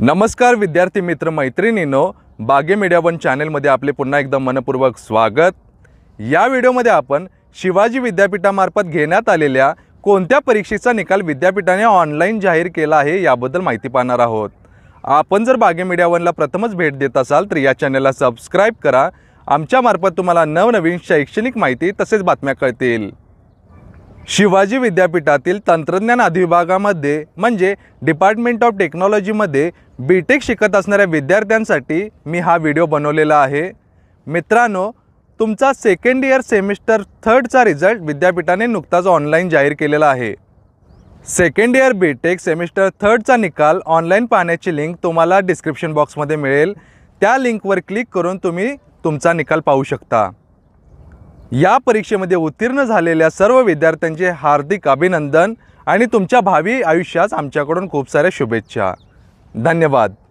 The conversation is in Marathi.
नमस्कार विद्यार्थी मित्र मैत्रिणीनो बागे मीडिया वन चॅनेलमध्ये आपले पुन्हा एकदम मनपूर्वक स्वागत या व्हिडिओमध्ये आपण शिवाजी विद्यापीठामार्फत घेण्यात आलेल्या कोणत्या परीक्षेचा निकाल विद्यापीठाने ऑनलाईन जाहीर केला आहे याबद्दल माहिती पाहणार आहोत आपण जर बागे मीडिया वनला प्रथमच भेट देत असाल तर या चॅनलला सबस्क्राईब करा आमच्यामार्फत तुम्हाला नवनवीन शैक्षणिक माहिती तसेच बातम्या कळतील शिवाजी विद्यापीठातील तंत्रज्ञान अधिविभागामध्ये म्हणजे डिपार्टमेंट ऑफ टेक्नॉलॉजीमध्ये बी टेक शिकत असणाऱ्या विद्यार्थ्यांसाठी मी हा व्हिडिओ बनवलेला आहे मित्रांनो तुमचा सेकंड इयर सेमिस्टर थर्डचा रिझल्ट विद्यापीठाने नुकताच ऑनलाईन जाहीर केलेला आहे second year B tech semester थर्डचा निकाल ऑनलाईन पाहण्याची लिंक तुम्हाला डिस्क्रिप्शन बॉक्समध्ये मिळेल त्या लिंकवर क्लिक करून तुम्ही तुमचा निकाल पाहू शकता या परीक्षेमध्ये उत्तीर्ण झालेल्या सर्व विद्यार्थ्यांचे हार्दिक अभिनंदन आणि तुमच्या भावी आयुष्यास आमच्याकडून खूप साऱ्या शुभेच्छा धन्यवाद